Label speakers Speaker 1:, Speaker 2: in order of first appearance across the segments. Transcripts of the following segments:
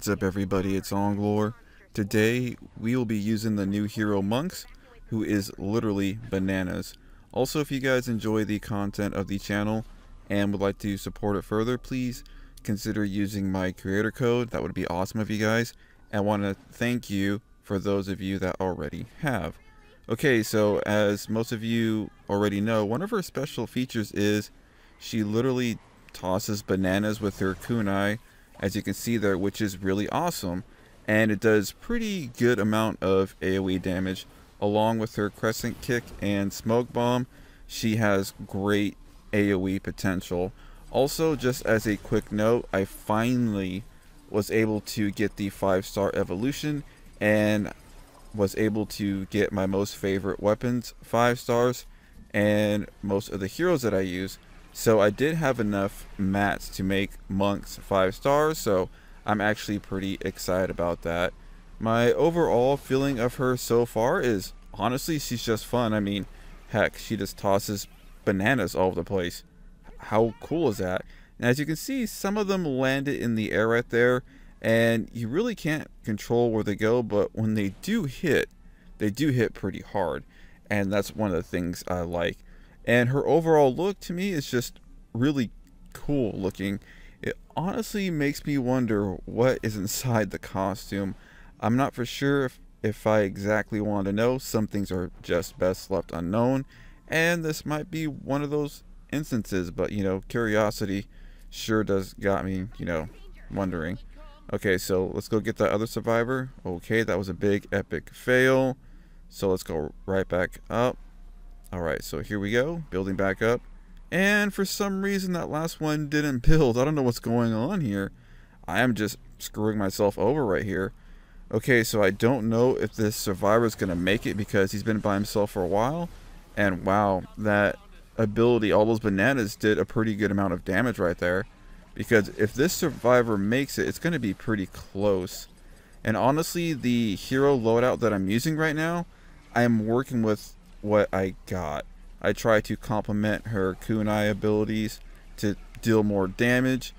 Speaker 1: What's up everybody, it's Onglore. Today, we will be using the new hero Monks, who is literally bananas. Also, if you guys enjoy the content of the channel and would like to support it further, please consider using my creator code. That would be awesome of you guys. I want to thank you for those of you that already have. Okay, so as most of you already know, one of her special features is she literally tosses bananas with her kunai, as you can see there, which is really awesome. And it does pretty good amount of AoE damage along with her Crescent Kick and Smoke Bomb. She has great AoE potential. Also, just as a quick note, I finally was able to get the 5-star evolution and was able to get my most favorite weapons 5 stars and most of the heroes that I use so I did have enough mats to make monks five stars, so I'm actually pretty excited about that. My overall feeling of her so far is honestly, she's just fun. I mean, heck, she just tosses bananas all over the place. How cool is that? And as you can see, some of them landed in the air right there, and you really can't control where they go, but when they do hit, they do hit pretty hard. And that's one of the things I like. And her overall look to me is just really cool looking. It honestly makes me wonder what is inside the costume. I'm not for sure if, if I exactly want to know. Some things are just best left unknown. And this might be one of those instances, but you know, curiosity sure does got me, you know, wondering. Okay, so let's go get the other survivor. Okay, that was a big epic fail. So let's go right back up. All right, so here we go, building back up. And for some reason, that last one didn't build. I don't know what's going on here. I am just screwing myself over right here. Okay, so I don't know if this survivor is going to make it because he's been by himself for a while. And wow, that ability, all those bananas, did a pretty good amount of damage right there. Because if this survivor makes it, it's going to be pretty close. And honestly, the hero loadout that I'm using right now, I'm working with what I got. I try to complement her kunai abilities to deal more damage,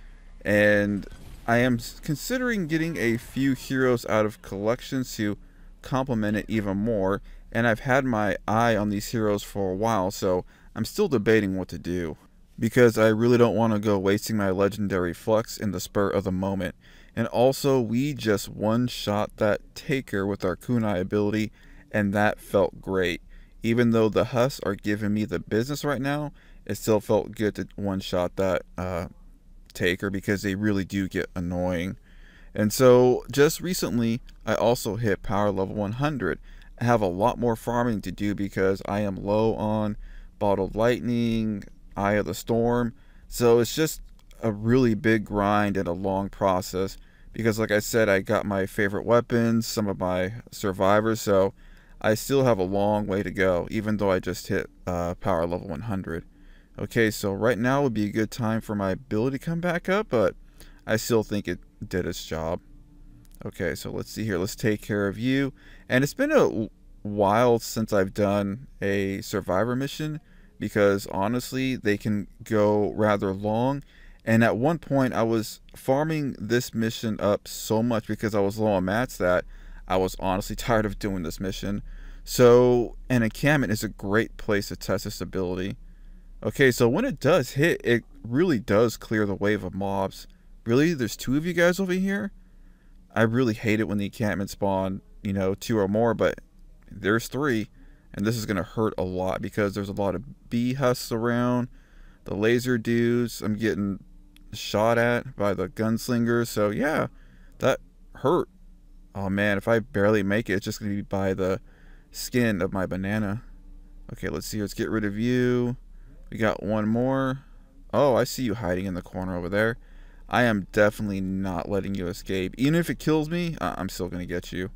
Speaker 1: and I am considering getting a few heroes out of collections to complement it even more, and I've had my eye on these heroes for a while, so I'm still debating what to do. Because I really don't want to go wasting my legendary flux in the spur of the moment. And also, we just one-shot that Taker with our kunai ability, and that felt great even though the Hus are giving me the business right now, it still felt good to one shot that uh, taker because they really do get annoying. And so just recently, I also hit power level 100. I have a lot more farming to do because I am low on bottled lightning, eye of the storm. So it's just a really big grind and a long process because like I said, I got my favorite weapons, some of my survivors. So I still have a long way to go, even though I just hit uh, power level 100. Okay, so right now would be a good time for my ability to come back up, but I still think it did its job. Okay, so let's see here. Let's take care of you. And it's been a while since I've done a survivor mission because honestly, they can go rather long. And at one point, I was farming this mission up so much because I was low on mats that I was honestly tired of doing this mission. So an encampment is a great place to test this ability. Okay, so when it does hit, it really does clear the wave of mobs. Really? There's two of you guys over here? I really hate it when the encampment spawn, you know, two or more, but there's three. And this is going to hurt a lot because there's a lot of bee husks around. The laser dudes, I'm getting shot at by the gunslingers. So yeah, that hurt. Oh man, if I barely make it, it's just going to be by the skin of my banana. Okay, let's see. Let's get rid of you. We got one more. Oh, I see you hiding in the corner over there. I am definitely not letting you escape. Even if it kills me, uh, I'm still going to get you.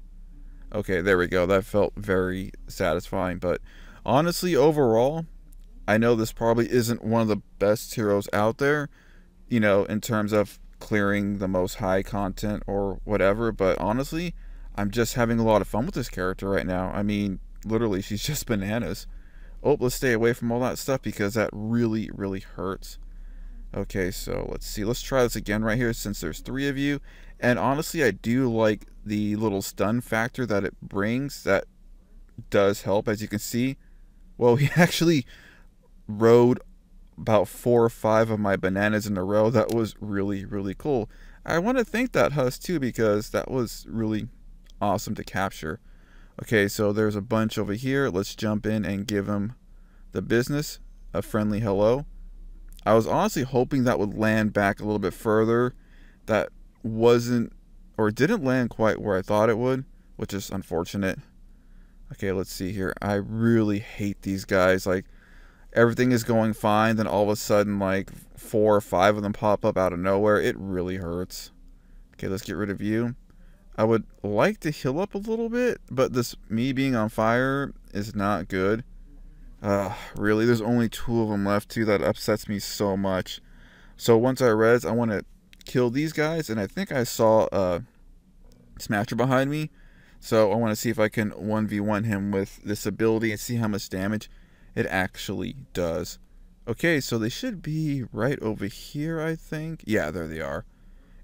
Speaker 1: Okay, there we go. That felt very satisfying. But honestly, overall, I know this probably isn't one of the best heroes out there, you know, in terms of clearing the most high content or whatever, but honestly, I'm just having a lot of fun with this character right now. I mean, literally, she's just bananas. Oh, let's stay away from all that stuff because that really, really hurts. Okay, so let's see. Let's try this again right here since there's three of you. And honestly, I do like the little stun factor that it brings. That does help, as you can see. Well, he actually rode about four or five of my bananas in a row. That was really, really cool. I want to thank that husk too because that was really awesome to capture. Okay, so there's a bunch over here. Let's jump in and give them the business, a friendly hello. I was honestly hoping that would land back a little bit further. That wasn't or didn't land quite where I thought it would, which is unfortunate. Okay, let's see here. I really hate these guys. Like everything is going fine, then all of a sudden, like four or five of them pop up out of nowhere. It really hurts. Okay, let's get rid of you. I would like to heal up a little bit, but this me being on fire is not good. Uh, really, there's only two of them left too. That upsets me so much. So once I res, I want to kill these guys, and I think I saw a Smasher behind me. So I want to see if I can 1v1 him with this ability and see how much damage it actually does. Okay, so they should be right over here, I think. Yeah, there they are.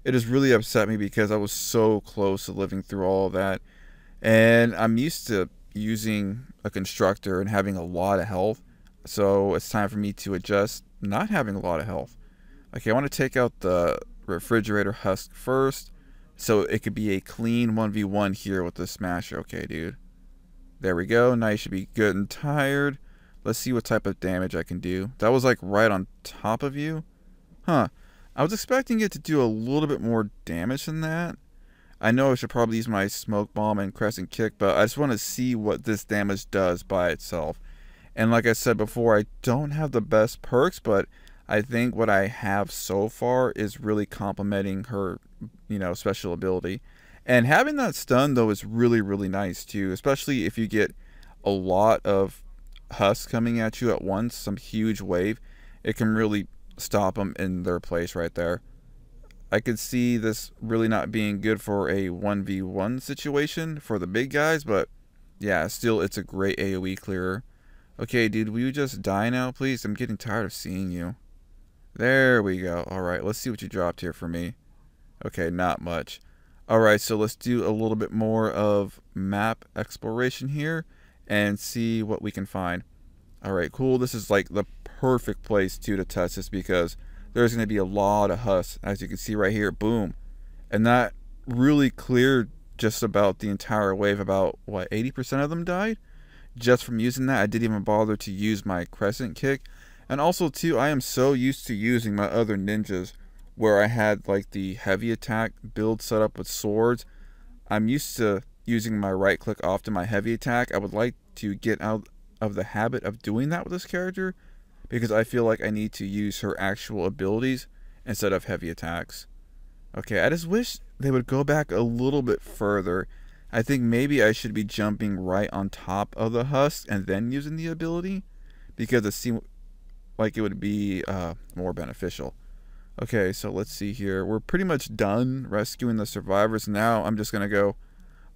Speaker 1: It has really upset me because I was so close to living through all of that. And I'm used to using a constructor and having a lot of health. So it's time for me to adjust not having a lot of health. Okay, I want to take out the refrigerator husk first. So it could be a clean 1v1 here with the smasher. Okay, dude. There we go. Now you should be good and tired. Let's see what type of damage I can do. That was like right on top of you. Huh. I was expecting it to do a little bit more damage than that. I know I should probably use my smoke bomb and crescent kick, but I just want to see what this damage does by itself. And like I said before, I don't have the best perks, but I think what I have so far is really complementing her, you know, special ability. And having that stun though is really really nice too, especially if you get a lot of husk coming at you at once, some huge wave, it can really stop them in their place right there. I could see this really not being good for a 1v1 situation for the big guys, but yeah, still it's a great AoE clearer. Okay, dude, will you just die now, please? I'm getting tired of seeing you. There we go. Alright, let's see what you dropped here for me. Okay, not much. Alright, so let's do a little bit more of map exploration here and see what we can find. All right, cool. This is like the perfect place too to test this because there's going to be a lot of husks. As you can see right here, boom. And that really cleared just about the entire wave. About, what, 80% of them died? Just from using that, I didn't even bother to use my crescent kick. And also too, I am so used to using my other ninjas where I had like the heavy attack build set up with swords. I'm used to using my right click off to my heavy attack. I would like to get out of the habit of doing that with this character because I feel like I need to use her actual abilities instead of heavy attacks. Okay, I just wish they would go back a little bit further. I think maybe I should be jumping right on top of the husk and then using the ability because it seems like it would be uh, more beneficial. Okay, so let's see here. We're pretty much done rescuing the survivors. Now I'm just going to go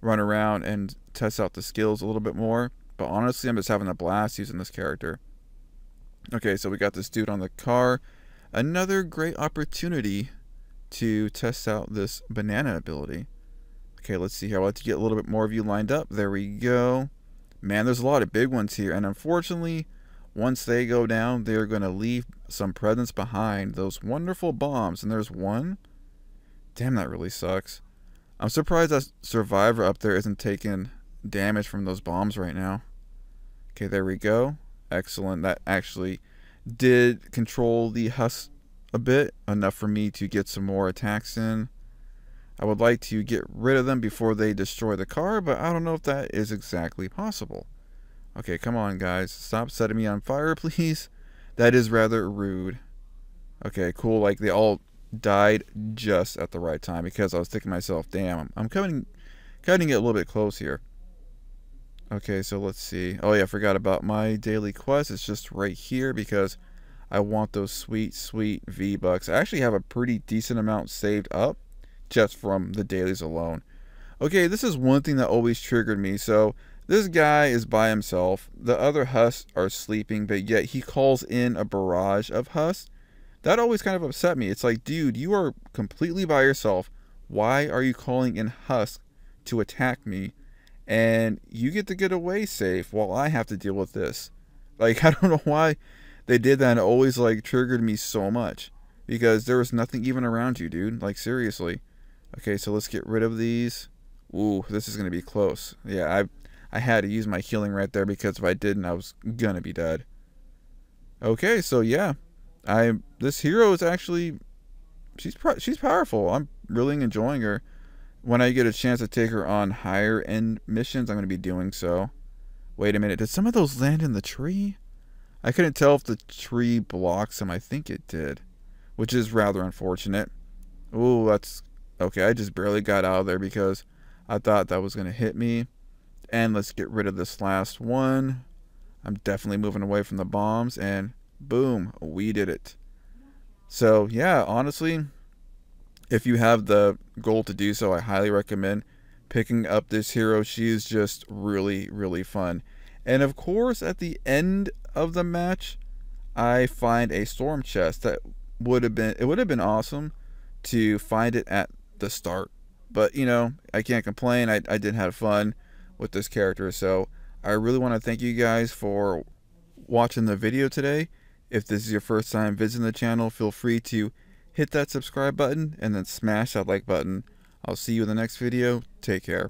Speaker 1: run around and test out the skills a little bit more. But honestly, I'm just having a blast using this character. Okay, so we got this dude on the car. Another great opportunity to test out this banana ability. Okay, let's see here. I'd like to get a little bit more of you lined up. There we go. Man, there's a lot of big ones here. And unfortunately, once they go down, they're going to leave some presents behind. Those wonderful bombs. And there's one. Damn, that really sucks. I'm surprised that Survivor up there isn't taking damage from those bombs right now. Okay, there we go. Excellent. That actually did control the husk a bit, enough for me to get some more attacks in. I would like to get rid of them before they destroy the car, but I don't know if that is exactly possible. Okay, come on, guys. Stop setting me on fire, please. That is rather rude. Okay, cool. Like, they all died just at the right time because I was thinking myself, damn, I'm coming, cutting it a little bit close here. Okay, so let's see. Oh yeah, I forgot about my daily quest. It's just right here because I want those sweet, sweet V-Bucks. I actually have a pretty decent amount saved up just from the dailies alone. Okay, this is one thing that always triggered me. So this guy is by himself. The other husks are sleeping, but yet he calls in a barrage of husks. That always kind of upset me. It's like, dude, you are completely by yourself. Why are you calling in husks to attack me? and you get to get away safe while I have to deal with this. Like, I don't know why they did that. And it always, like, triggered me so much because there was nothing even around you, dude. Like, seriously. Okay, so let's get rid of these. Ooh, this is going to be close. Yeah, I I had to use my healing right there because if I didn't, I was going to be dead. Okay, so yeah. I this hero is actually she's she's powerful. I'm really enjoying her. When I get a chance to take her on higher end missions, I'm going to be doing so. Wait a minute. Did some of those land in the tree? I couldn't tell if the tree blocks them. I think it did, which is rather unfortunate. Ooh, that's... Okay, I just barely got out of there because I thought that was going to hit me. And let's get rid of this last one. I'm definitely moving away from the bombs. And boom, we did it. So, yeah, honestly, if you have the goal to do so, I highly recommend picking up this hero. She is just really, really fun. And of course, at the end of the match, I find a storm chest that would have been it would have been awesome to find it at the start. But you know, I can't complain. I, I did have fun with this character, so I really want to thank you guys for watching the video today. If this is your first time visiting the channel, feel free to hit that subscribe button and then smash that like button. I'll see you in the next video. Take care.